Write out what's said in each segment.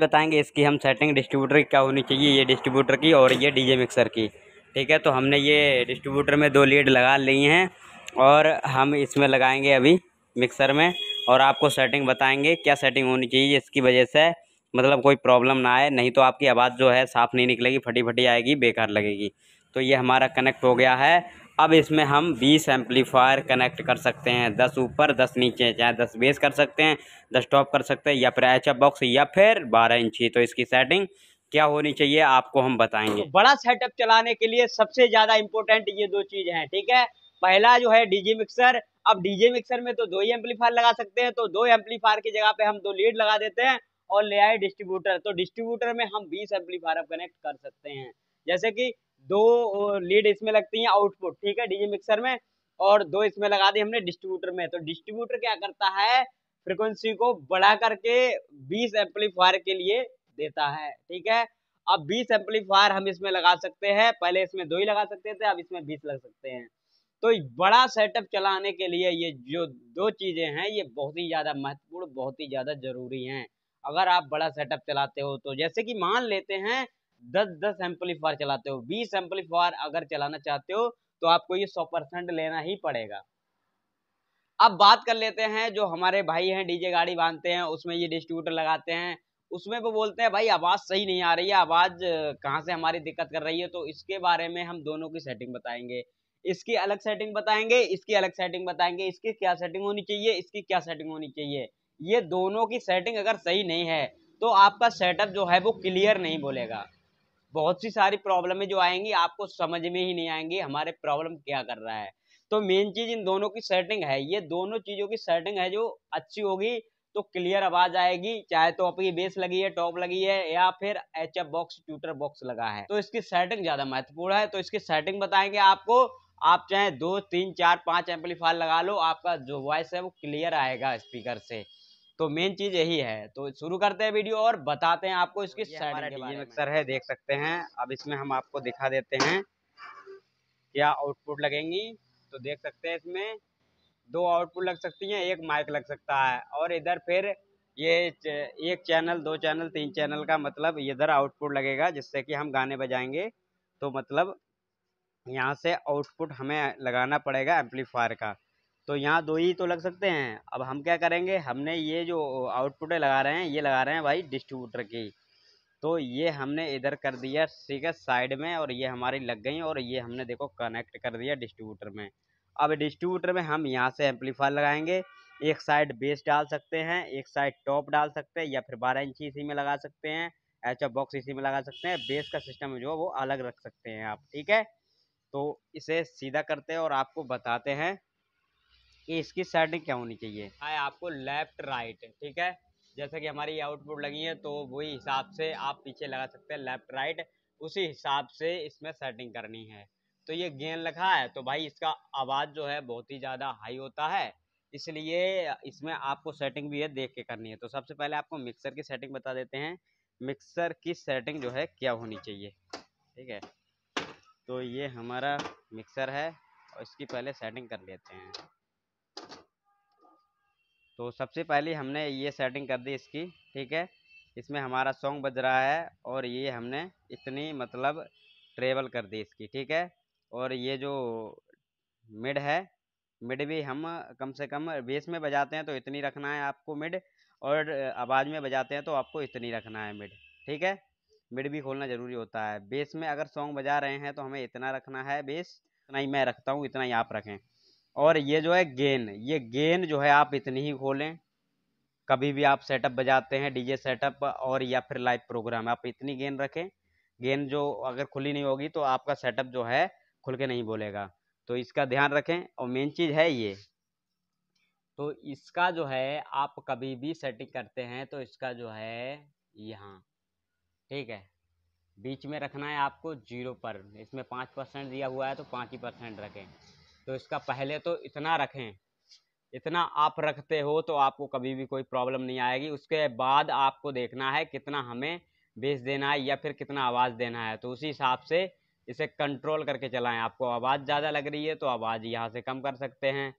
बताएंगे इसकी हम सेटिंग डिस्ट्रीब्यूटर की क्या होनी चाहिए ये डिस्ट्रीब्यूटर की और ये डीजे मिक्सर की ठीक है तो हमने ये डिस्ट्रीब्यूटर में दो लीड लगा ली हैं और हम इसमें लगाएंगे अभी मिक्सर में और आपको सेटिंग बताएंगे क्या सेटिंग होनी चाहिए इसकी वजह से मतलब कोई प्रॉब्लम ना आए नहीं तो आपकी आवाज़ जो है साफ़ नहीं निकलेगी फटी फटी आएगी बेकार लगेगी तो ये हमारा कनेक्ट हो गया है अब इसमें हम बीस एम्पलीफायर कनेक्ट कर सकते हैं दस ऊपर दस नीचे चाहे 10 बेस कर सकते हैं 10 टॉप कर सकते हैं या फिर एच बॉक्स या फिर 12 इंची तो इसकी सेटिंग क्या होनी चाहिए आपको हम बताएंगे तो बड़ा सेटअप चलाने के लिए सबसे ज़्यादा इम्पोर्टेंट ये दो चीज़ है ठीक है पहला जो है डीजे मिक्सर अब डीजे मिक्सर में तो दो ही एम्पलीफायर लगा सकते हैं तो दो एम्पलीफायर की जगह पे हम दो लीड लगा देते हैं और ले आए डिस्ट्रीब्यूटर तो डिस्ट्रीब्यूटर में हम बीस एम्पलीफायर कनेक्ट कर सकते हैं जैसे कि दो लीड इसमें लगती है आउटपुट ठीक है डीजे मिक्सर में और दो इसमें लगा दी हमने डिस्ट्रीब्यूटर में तो डिस्ट्रीब्यूटर क्या करता है फ्रिक्वेंसी को बढ़ा करके 20 एम्पलीफायर के लिए देता है ठीक है अब 20 एम्पलीफायर हम इसमें लगा सकते हैं पहले इसमें दो ही लगा सकते थे अब इसमें 20 लग सकते हैं तो बड़ा सेटअप चलाने के लिए ये जो दो चीज़ें हैं ये बहुत ही ज़्यादा महत्वपूर्ण बहुत ही ज़्यादा जरूरी हैं अगर आप बड़ा सेटअप चलाते हो तो जैसे कि मान लेते हैं दस दस एम्पलीफायर चलाते हो बीस एम्पलीफायर अगर चलाना चाहते हो तो आपको ये सौ परसेंट लेना ही पड़ेगा अब बात कर लेते हैं जो हमारे भाई हैं डीजे गाड़ी बांधते हैं उसमें ये डिस्ट्रीब्यूटर लगाते हैं उसमें वो बोलते हैं भाई आवाज़ सही नहीं आ रही है आवाज़ कहाँ से हमारी दिक्कत कर रही है तो इसके बारे में हम दोनों की सेटिंग बताएंगे इसकी अलग सेटिंग बताएंगे इसकी अलग सेटिंग बताएंगे इसकी क्या सेटिंग होनी चाहिए इसकी क्या सेटिंग होनी चाहिए ये दोनों की सेटिंग अगर सही नहीं है तो आपका सेटअप जो है वो क्लियर नहीं बोलेगा बहुत सी सारी है जो आएंगी आपको समझ में ही नहीं आएंगी हमारे प्रॉब्लम क्या कर रहा है तो मेन चीज इन दोनों की सेटिंग है ये दोनों चीजों की सेटिंग है जो अच्छी होगी तो क्लियर आवाज आएगी चाहे तो आपकी बेस लगी है टॉप लगी है या फिर H F box tutor box लगा है तो इसकी सेटिंग ज्यादा महत्वपूर्ण है तो इसकी सेटिंग बताएंगे आपको आप चाहे दो तीन चार पांच एम्पलीफायर लगा लो आपका जो वॉइस है वो क्लियर आएगा स्पीकर से तो मेन चीज यही है तो शुरू करते हैं वीडियो और बताते हैं आपको इसकी मिक्सर है देख सकते हैं अब इसमें हम आपको दिखा देते हैं क्या आउटपुट लगेंगी तो देख सकते हैं इसमें दो आउटपुट लग सकती हैं एक माइक लग सकता है और इधर फिर ये एक चैनल दो चैनल तीन चैनल का मतलब इधर आउटपुट लगेगा जिससे कि हम गाने बजाएंगे तो मतलब यहाँ से आउटपुट हमें लगाना पड़ेगा एम्पलीफायर का तो यहाँ दो ही तो लग सकते हैं अब हम क्या करेंगे हमने ये जो आउटपुट लगा रहे हैं ये लगा रहे हैं भाई डिस्ट्रीब्यूटर की तो ये हमने इधर कर दिया ठीक है साइड में और ये हमारी लग गई और ये हमने देखो कनेक्ट कर दिया डिस्ट्रीब्यूटर में अब डिस्ट्रीब्यूटर में हम यहाँ से एम्पलीफायर लगाएंगे एक साइड बेस डाल सकते हैं एक साइड टॉप डाल सकते हैं या फिर बारह इंची इसी में लगा सकते हैं एच बॉक्स इसी में लगा सकते हैं बेस का सिस्टम जो है वो अलग रख सकते हैं आप ठीक है तो इसे सीधा करते हैं और आपको बताते हैं कि इसकी सेटिंग क्या होनी चाहिए आए आपको लेफ्ट राइट ठीक है जैसे कि हमारी आउटपुट लगी है तो वही हिसाब से आप पीछे लगा सकते हैं लेफ्ट राइट उसी हिसाब से इसमें सेटिंग करनी है तो ये गेन लिखा है तो भाई इसका आवाज़ जो है बहुत ही ज़्यादा हाई होता है इसलिए इसमें आपको सेटिंग भी है देख के करनी है तो सबसे पहले आपको मिक्सर की सेटिंग बता देते हैं मिक्सर की सेटिंग जो है क्या होनी चाहिए ठीक है तो ये हमारा मिक्सर है और इसकी पहले सेटिंग कर लेते हैं तो सबसे पहले हमने ये सेटिंग कर दी इसकी ठीक है इसमें हमारा सॉन्ग बज रहा है और ये हमने इतनी मतलब ट्रेवल कर दी इसकी ठीक है और ये जो मिड है मिड भी हम कम से कम बेस में बजाते हैं तो इतनी रखना है आपको मिड और आवाज़ में बजाते हैं तो आपको इतनी रखना है मिड ठीक है मिड भी खोलना ज़रूरी होता है बेस में अगर सॉन्ग बजा रहे हैं तो हमें इतना रखना है बेस इतना ही मैं रखता हूँ इतना ही आप रखें और ये जो है गेन ये गेन जो है आप इतनी ही खोलें कभी भी आप सेटअप बजाते हैं डीजे सेटअप और या फिर लाइव प्रोग्राम आप इतनी गेन रखें गेन जो अगर खुली नहीं होगी तो आपका सेटअप जो है खुल के नहीं बोलेगा तो इसका ध्यान रखें और मेन चीज़ है ये तो इसका जो है आप कभी भी सेटिंग करते हैं तो इसका जो है यहाँ ठीक है बीच में रखना है आपको जीरो पर इसमें पाँच परसेंट दिया हुआ है तो पाँच ही परसेंट रखें तो इसका पहले तो इतना रखें इतना आप रखते हो तो आपको कभी भी कोई प्रॉब्लम नहीं आएगी उसके बाद आपको देखना है कितना हमें बेस देना है या फिर कितना आवाज़ देना है तो उसी हिसाब से इसे कंट्रोल करके चलाएं आपको आवाज़ ज़्यादा लग रही है तो आवाज़ यहाँ से कम कर सकते हैं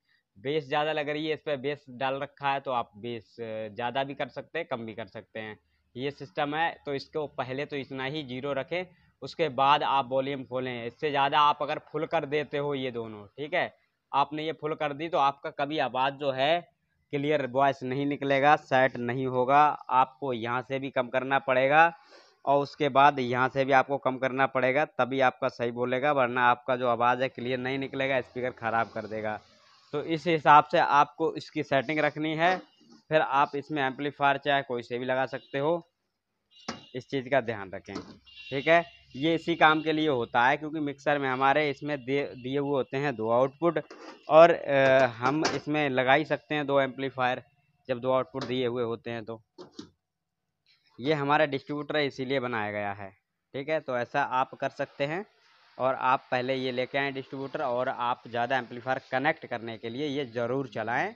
बेस ज़्यादा लग रही है इस पर बेस डाल रखा है तो आप बेस ज़्यादा भी कर सकते हैं कम भी कर सकते हैं ये सिस्टम है तो इसको पहले तो इतना ही जीरो रखें उसके बाद आप वॉल्यूम खोलें इससे ज़्यादा आप अगर फुल कर देते हो ये दोनों ठीक है आपने ये फुल कर दी तो आपका कभी आवाज़ जो है क्लियर वॉइस नहीं निकलेगा सेट नहीं होगा आपको यहाँ से भी कम करना पड़ेगा और उसके बाद यहाँ से भी आपको कम करना पड़ेगा तभी आपका सही बोलेगा वरना आपका जो आवाज़ है क्लियर नहीं निकलेगा इस्पीकर ख़राब कर देगा तो इस हिसाब से आपको इसकी सेटिंग रखनी है फिर आप इसमें एम्पलीफायर चाहे कोई से भी लगा सकते हो इस चीज़ का ध्यान रखें ठीक है ये इसी काम के लिए होता है क्योंकि मिक्सर में हमारे इसमें दिए हुए होते हैं दो आउटपुट और आ, हम इसमें लगा ही सकते हैं दो एम्पलीफायर जब दो आउटपुट दिए हुए होते हैं तो ये हमारा डिस्ट्रीब्यूटर इसीलिए बनाया गया है ठीक है तो ऐसा आप कर सकते हैं और आप पहले ये लेके आएँ डिस्ट्रीब्यूटर और आप ज़्यादा एम्पलीफायर कनेक्ट करने के लिए ये ज़रूर चलाएँ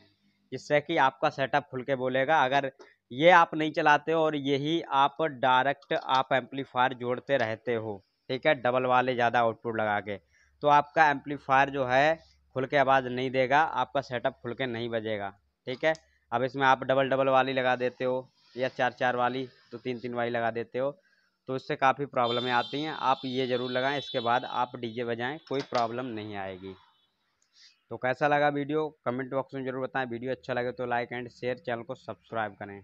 जिससे कि आपका सेटअप खुल के बोलेगा अगर ये आप नहीं चलाते हो और यही आप डायरेक्ट आप एम्पलीफायर जोड़ते रहते हो ठीक है डबल वाले ज़्यादा आउटपुट लगा के तो आपका एम्पलीफायर जो है खुल के आवाज़ नहीं देगा आपका सेटअप खुल के नहीं बजेगा ठीक है अब इसमें आप डबल डबल वाली लगा देते हो या चार चार वाली तो तीन तीन वाली लगा देते हो तो इससे काफ़ी प्रॉब्लमें आती हैं आप ये ज़रूर लगाएं इसके बाद आप डीजे बजाएं कोई प्रॉब्लम नहीं आएगी तो कैसा लगा वीडियो कमेंट बॉक्स में ज़रूर बताएं वीडियो अच्छा लगे तो लाइक एंड शेयर चैनल को सब्सक्राइब करें